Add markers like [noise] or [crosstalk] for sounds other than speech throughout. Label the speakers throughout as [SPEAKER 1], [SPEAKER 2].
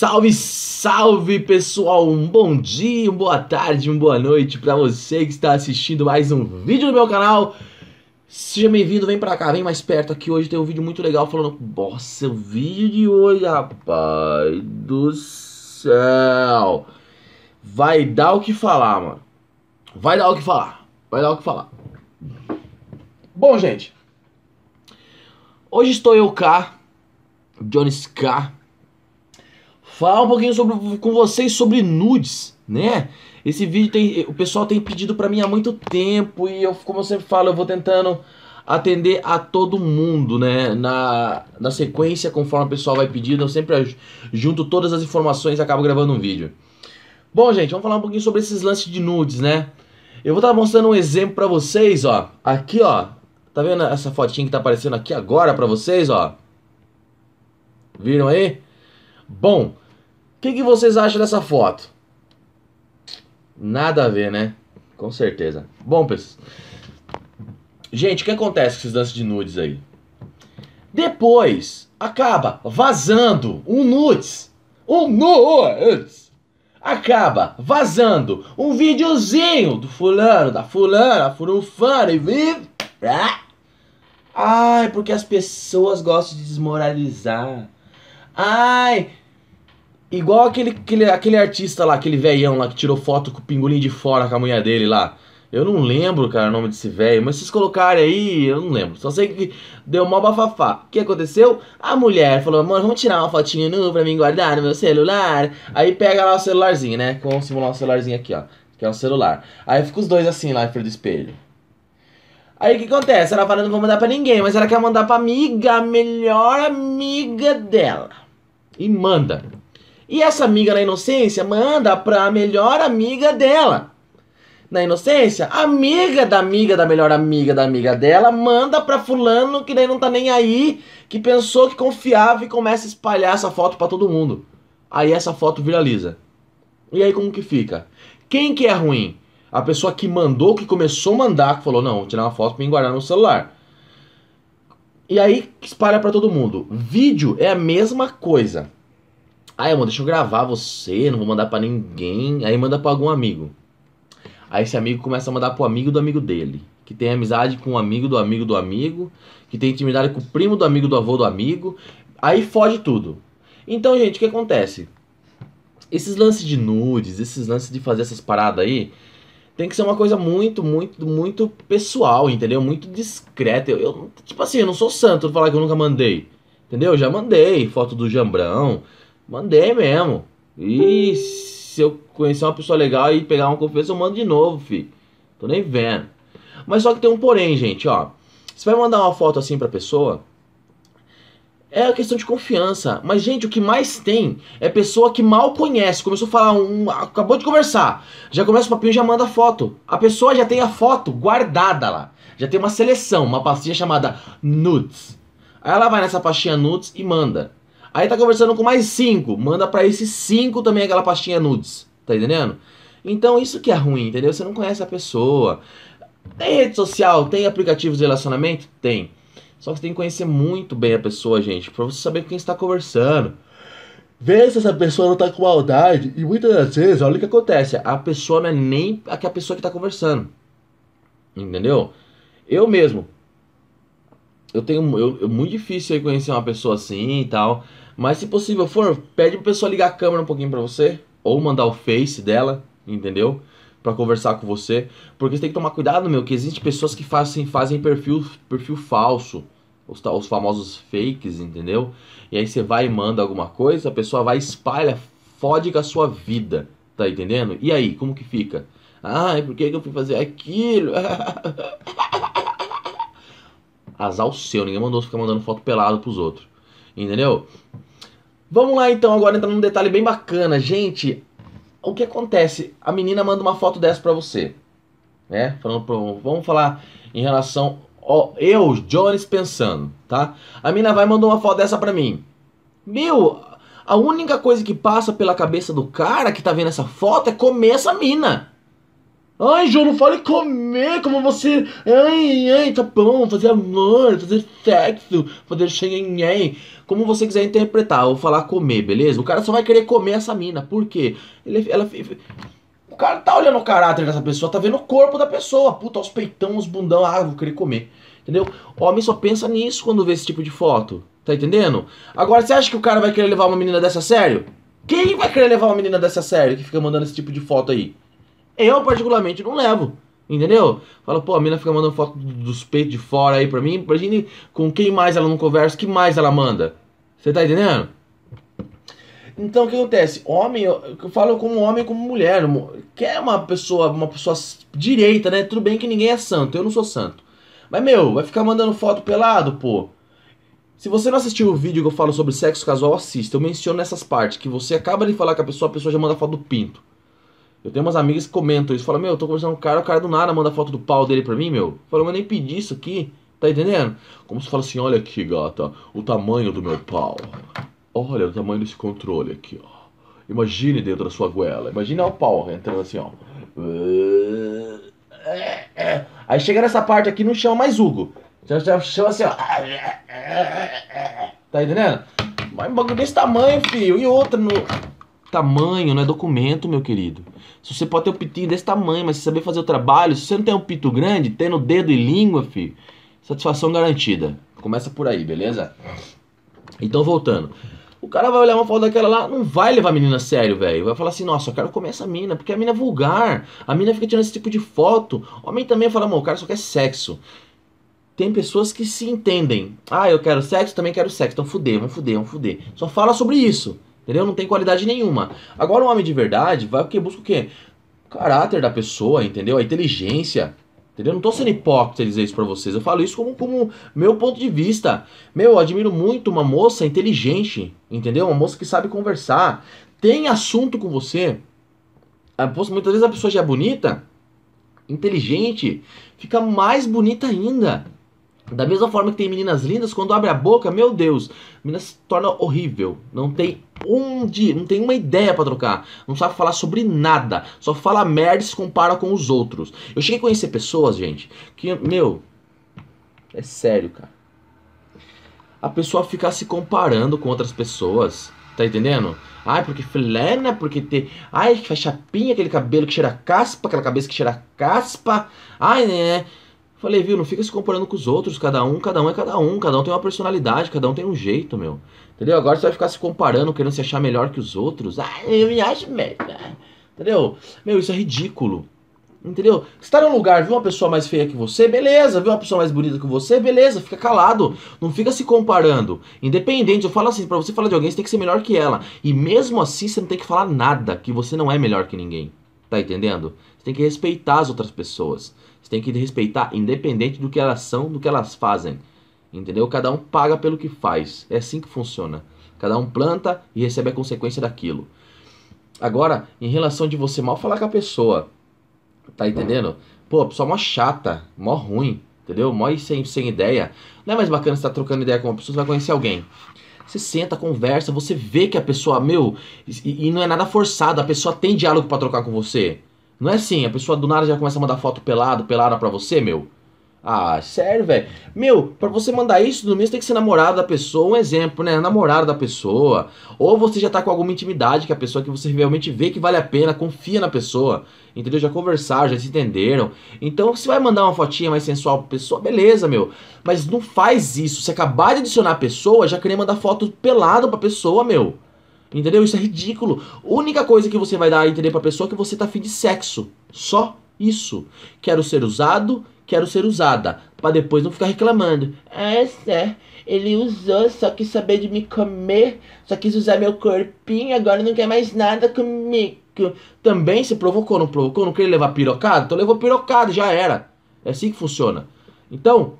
[SPEAKER 1] Salve, salve pessoal! Um bom dia, uma boa tarde, uma boa noite para você que está assistindo mais um vídeo do meu canal. Seja bem-vindo, vem pra cá, vem mais perto aqui. Hoje tem um vídeo muito legal falando. Nossa, o vídeo de hoje, rapaz do céu! Vai dar o que falar, mano. Vai dar o que falar. Vai dar o que falar. Bom, gente. Hoje estou eu cá, Johnny K falar um pouquinho sobre, com vocês sobre nudes, né? Esse vídeo tem, o pessoal tem pedido para mim há muito tempo e eu, como eu sempre falo, eu vou tentando atender a todo mundo, né? Na, na sequência, conforme o pessoal vai pedindo, eu sempre junto todas as informações e acabo gravando um vídeo. Bom, gente, vamos falar um pouquinho sobre esses lances de nudes, né? Eu vou estar tá mostrando um exemplo para vocês, ó. Aqui, ó. Tá vendo essa fotinha que tá aparecendo aqui agora para vocês, ó? Viram aí? Bom, o que, que vocês acham dessa foto? Nada a ver, né? Com certeza. Bom, pessoal. Gente, o que acontece com esses lances de nudes aí? Depois, acaba vazando um nudes. Um nudes! Acaba vazando um videozinho do fulano, da fulana, furufana e vive. Né? Ai, porque as pessoas gostam de desmoralizar. Ai, Igual aquele, aquele, aquele artista lá, aquele velhão lá que tirou foto com o pingolim de fora com a mulher dele lá. Eu não lembro, cara, o nome desse velho, mas se vocês colocarem aí, eu não lembro. Só sei que deu mó bafafá. O que aconteceu? A mulher falou, mano, vamos tirar uma fotinha nu pra mim guardar no meu celular. Aí pega lá o celularzinho, né? Vamos simular o um celularzinho aqui, ó. Que é o celular. Aí fica os dois assim lá em frente do espelho. Aí o que acontece? Ela fala, não vou mandar pra ninguém, mas ela quer mandar pra amiga, a melhor amiga dela. E manda. E essa amiga na inocência manda para a melhor amiga dela. Na inocência, amiga da amiga da melhor amiga da amiga dela manda para fulano que daí não tá nem aí, que pensou que confiava e começa a espalhar essa foto para todo mundo. Aí essa foto viraliza. E aí como que fica? Quem que é ruim? A pessoa que mandou, que começou a mandar, que falou, não, vou tirar uma foto pra mim guardar no celular. E aí espalha para todo mundo. Vídeo é a mesma coisa. Ah, irmão, deixa eu gravar você, não vou mandar para ninguém. Aí manda para algum amigo. Aí esse amigo começa a mandar pro amigo do amigo dele. Que tem amizade com o amigo do amigo do amigo. Que tem intimidade com o primo do amigo do avô do amigo. Aí foge tudo. Então, gente, o que acontece? Esses lances de nudes, esses lances de fazer essas paradas aí, tem que ser uma coisa muito, muito, muito pessoal, entendeu? Muito discreta. Eu, eu tipo assim, eu não sou santo pra falar que eu nunca mandei. Entendeu? Eu já mandei foto do Jambrão, Mandei mesmo. E se eu conhecer uma pessoa legal e pegar uma confiança, eu mando de novo, filho. Tô nem vendo. Mas só que tem um porém, gente, ó. Você vai mandar uma foto assim pra pessoa, é a questão de confiança. Mas, gente, o que mais tem é pessoa que mal conhece. Começou a falar um. Acabou de conversar. Já começa o papinho e já manda foto. A pessoa já tem a foto guardada lá. Já tem uma seleção, uma pastinha chamada nudes. Aí ela vai nessa pastinha nudes e manda. Aí tá conversando com mais cinco, manda para esses cinco também aquela pastinha nudes, tá entendendo? Então isso que é ruim, entendeu? Você não conhece a pessoa. Tem rede social, tem aplicativos de relacionamento? Tem. Só que você tem que conhecer muito bem a pessoa, gente, pra você saber com quem está conversando. Vê se essa pessoa não tá com maldade. E muitas das vezes, olha o que acontece. A pessoa não é nem a, a pessoa que tá conversando. Entendeu? Eu mesmo. Eu tenho. Eu, é muito difícil conhecer uma pessoa assim e tal. Mas se possível for, pede pra pessoa ligar a câmera um pouquinho pra você. Ou mandar o face dela, entendeu? Pra conversar com você. Porque você tem que tomar cuidado, meu, que existem pessoas que fazem, fazem perfil, perfil falso. Os, os famosos fakes, entendeu? E aí você vai e manda alguma coisa, a pessoa vai espalha, fode com a sua vida. Tá entendendo? E aí, como que fica? Ai, ah, é por que, que eu fui fazer aquilo? [laughs] Azar o seu, ninguém mandou ficar mandando foto pelado pros outros. Entendeu? Vamos lá então, agora entrando num detalhe bem bacana. Gente, o que acontece? A menina manda uma foto dessa pra você. Né? Falando pro, vamos falar em relação ao eu, Jones, pensando, tá? A menina vai mandar uma foto dessa pra mim. Meu, a única coisa que passa pela cabeça do cara que tá vendo essa foto é comer essa mina. Ai, João, não fale comer, como você. Ai, ai, tá bom, fazer amor, fazer sexo, fazer xenhenhen. Como você quiser interpretar, ou falar comer, beleza? O cara só vai querer comer essa mina, por quê? Ele, ela. O cara tá olhando o caráter dessa pessoa, tá vendo o corpo da pessoa. Puta, os peitão, os bundão, ah, vou querer comer. Entendeu? O homem só pensa nisso quando vê esse tipo de foto. Tá entendendo? Agora, você acha que o cara vai querer levar uma menina dessa a sério? Quem vai querer levar uma menina dessa a sério que fica mandando esse tipo de foto aí? Eu, particularmente, não levo. Entendeu? Fala, pô, a mina fica mandando foto dos peitos de fora aí pra mim. Imagine com quem mais ela não conversa, que mais ela manda. Você tá entendendo? Então o que acontece? Homem, eu, eu falo como homem como mulher. Quer uma pessoa, uma pessoa direita, né? Tudo bem que ninguém é santo, eu não sou santo. Mas meu, vai ficar mandando foto pelado, pô. Se você não assistiu o vídeo que eu falo sobre sexo casual, assista. Eu menciono essas partes que você acaba de falar com a pessoa, a pessoa já manda foto do pinto. Eu tenho umas amigas que comentam isso, falam, meu, eu tô conversando com o cara, o cara do nada manda foto do pau dele pra mim, meu. falam eu nem pedi isso aqui, tá entendendo? Como se fala assim, olha aqui, gata, o tamanho do meu pau. Olha o tamanho desse controle aqui, ó. Imagine dentro da sua goela. Imagine o pau entrando assim, ó. Aí chega nessa parte aqui, não chama mais Hugo. Já, já chama assim, ó. Tá entendendo? Mas um bagulho desse tamanho, filho. E outra no. Tamanho não é documento, meu querido. Se você pode ter um pitinho desse tamanho, mas se saber fazer o trabalho, se você não tem um pito grande, tendo dedo e língua, filho, satisfação garantida. Começa por aí, beleza? Então, voltando. O cara vai olhar uma foto daquela lá, não vai levar a menina a sério, velho. Vai falar assim, nossa, eu quero comer essa mina, porque a mina é vulgar. A mina fica tirando esse tipo de foto. O homem também fala, mano, o cara só quer sexo. Tem pessoas que se entendem. Ah, eu quero sexo, também quero sexo. Então fuder, vamos fuder, vamos fuder. Só fala sobre isso. Entendeu? Não tem qualidade nenhuma. Agora o homem de verdade vai que busca o quê? O caráter da pessoa, entendeu? A inteligência. Entendeu? Não tô sendo hipócrita dizer isso para vocês. Eu falo isso como, como meu ponto de vista. Meu, eu admiro muito uma moça inteligente, entendeu? Uma moça que sabe conversar. Tem assunto com você. A, ah, muitas vezes a pessoa já é bonita, inteligente, fica mais bonita ainda. Da mesma forma que tem meninas lindas, quando abre a boca, meu Deus, a menina se torna horrível. Não tem um dia, não tem uma ideia para trocar. Não sabe falar sobre nada. Só fala merda e se compara com os outros. Eu cheguei a conhecer pessoas, gente, que, meu, é sério, cara. A pessoa ficar se comparando com outras pessoas. Tá entendendo? Ai, porque fulana, porque tem. Ai, que faz chapinha, aquele cabelo que cheira caspa, aquela cabeça que cheira caspa. Ai, né? né, né. Falei, viu, não fica se comparando com os outros, cada um, cada um é cada um, cada um tem uma personalidade, cada um tem um jeito, meu. Entendeu? Agora você vai ficar se comparando, querendo se achar melhor que os outros. Ah, eu me acho merda. Entendeu? Meu, isso é ridículo. Entendeu? Você tá num lugar, viu uma pessoa mais feia que você, beleza. Viu uma pessoa mais bonita que você, beleza. Fica calado. Não fica se comparando. Independente, eu falo assim, pra você falar de alguém, você tem que ser melhor que ela. E mesmo assim, você não tem que falar nada, que você não é melhor que ninguém. Tá entendendo? Você tem que respeitar as outras pessoas. Você tem que respeitar, independente do que elas são, do que elas fazem. Entendeu? Cada um paga pelo que faz. É assim que funciona. Cada um planta e recebe a consequência daquilo. Agora, em relação de você mal falar com a pessoa, tá entendendo? Pô, a pessoa é mó chata, mó ruim, entendeu? Mó sem, sem ideia. Não é mais bacana você estar tá trocando ideia com uma pessoa, você vai conhecer alguém. Você senta, conversa, você vê que a pessoa, meu, e, e não é nada forçado, a pessoa tem diálogo para trocar com você. Não é assim, a pessoa do nada já começa a mandar foto pelado, pelada pra você, meu. Ah, sério, velho. Meu, pra você mandar isso no mês tem que ser namorado da pessoa, um exemplo, né? Namorado da pessoa. Ou você já tá com alguma intimidade que a pessoa que você realmente vê que vale a pena, confia na pessoa. Entendeu? Já conversaram, já se entenderam. Então, se vai mandar uma fotinha mais sensual pra pessoa, beleza, meu. Mas não faz isso. Se acabar de adicionar a pessoa, já queria mandar foto pelado pra pessoa, meu. Entendeu? Isso é ridículo. Única coisa que você vai dar a entender pra pessoa é que você tá afim de sexo. Só isso. Quero ser usado, quero ser usada. para depois não ficar reclamando. É, sério Ele usou, só quis saber de me comer, só quis usar meu corpinho, agora não quer mais nada comigo. Também se provocou, não provocou, não queria levar pirocado? Então levou pirocado, já era. É assim que funciona. Então,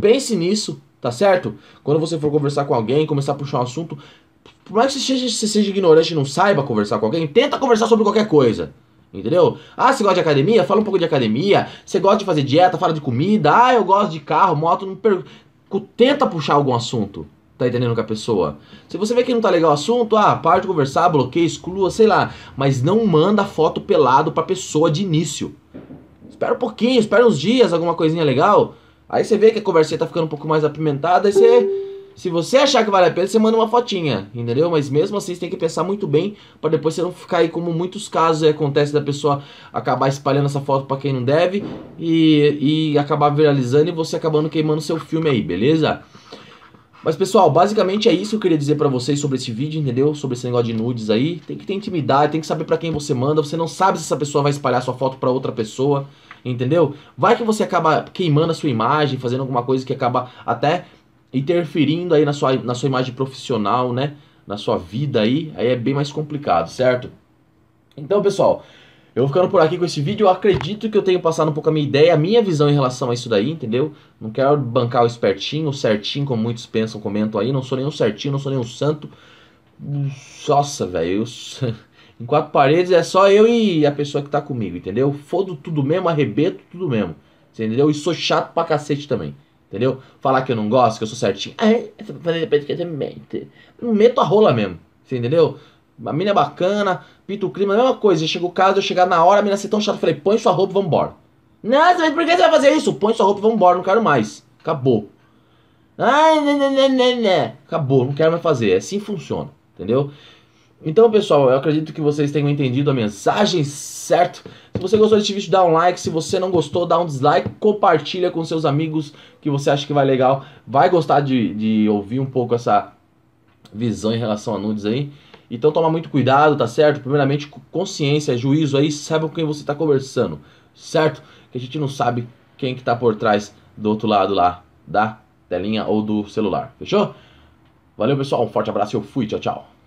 [SPEAKER 1] pense nisso, tá certo? Quando você for conversar com alguém, começar a puxar um assunto, por mais que você seja, ignorante e não saiba conversar com alguém, tenta conversar sobre qualquer coisa. Entendeu? Ah, você gosta de academia? Fala um pouco de academia. Você gosta de fazer dieta? Fala de comida. Ah, eu gosto de carro, moto. Não per... Tenta puxar algum assunto. Tá entendendo com a pessoa? Se você vê que não tá legal o assunto, ah, para de conversar, bloqueia, exclua, sei lá. Mas não manda foto pelado pra pessoa de início. Espera um pouquinho, espera uns dias, alguma coisinha legal. Aí você vê que a conversinha tá ficando um pouco mais apimentada, aí você se você achar que vale a pena, você manda uma fotinha, entendeu? Mas mesmo assim você tem que pensar muito bem para depois você não ficar aí como muitos casos aí, acontece da pessoa acabar espalhando essa foto para quem não deve e, e acabar viralizando e você acabando queimando seu filme aí, beleza? Mas pessoal, basicamente é isso que eu queria dizer para vocês sobre esse vídeo, entendeu? Sobre esse negócio de nudes aí. Tem que ter intimidade, tem que saber para quem você manda. Você não sabe se essa pessoa vai espalhar sua foto para outra pessoa, entendeu? Vai que você acaba queimando a sua imagem, fazendo alguma coisa que acaba até interferindo aí na sua, na sua imagem profissional, né? Na sua vida aí, aí é bem mais complicado, certo? Então, pessoal, eu vou ficando por aqui com esse vídeo. Eu acredito que eu tenho passado um pouco a minha ideia, a minha visão em relação a isso daí, entendeu? Não quero bancar o espertinho, o certinho, como muitos pensam, comentam aí. Não sou nenhum certinho, não sou nenhum santo. Nossa, velho. [laughs] em quatro paredes é só eu e a pessoa que tá comigo, entendeu? Fodo tudo mesmo, arrebento tudo mesmo. Entendeu? E sou chato pra cacete também. Entendeu? Falar que eu não gosto, que eu sou certinho. Ai, é, você vai fazer depois que você mente. Meto a rola mesmo. Você entendeu? A mina é bacana, pinta o clima, é a mesma coisa. Chega o caso, eu chegar na hora, a mina ser tão chata, eu falei, põe sua roupa e vambora. Nossa, mas por que você vai fazer isso? Põe sua roupa e vambora, não quero mais. Acabou. Ai, né, né, né, né, né. Acabou, não quero mais fazer. É assim funciona, entendeu? Então, pessoal, eu acredito que vocês tenham entendido a mensagem, certo? Se você gostou desse vídeo, dá um like. Se você não gostou, dá um dislike. Compartilha com seus amigos que você acha que vai legal. Vai gostar de, de ouvir um pouco essa visão em relação a nudes aí. Então toma muito cuidado, tá certo? Primeiramente, consciência, juízo aí, saiba com quem você está conversando, certo? Que a gente não sabe quem que está por trás do outro lado lá da telinha ou do celular, fechou? Valeu, pessoal, um forte abraço, eu fui, tchau, tchau.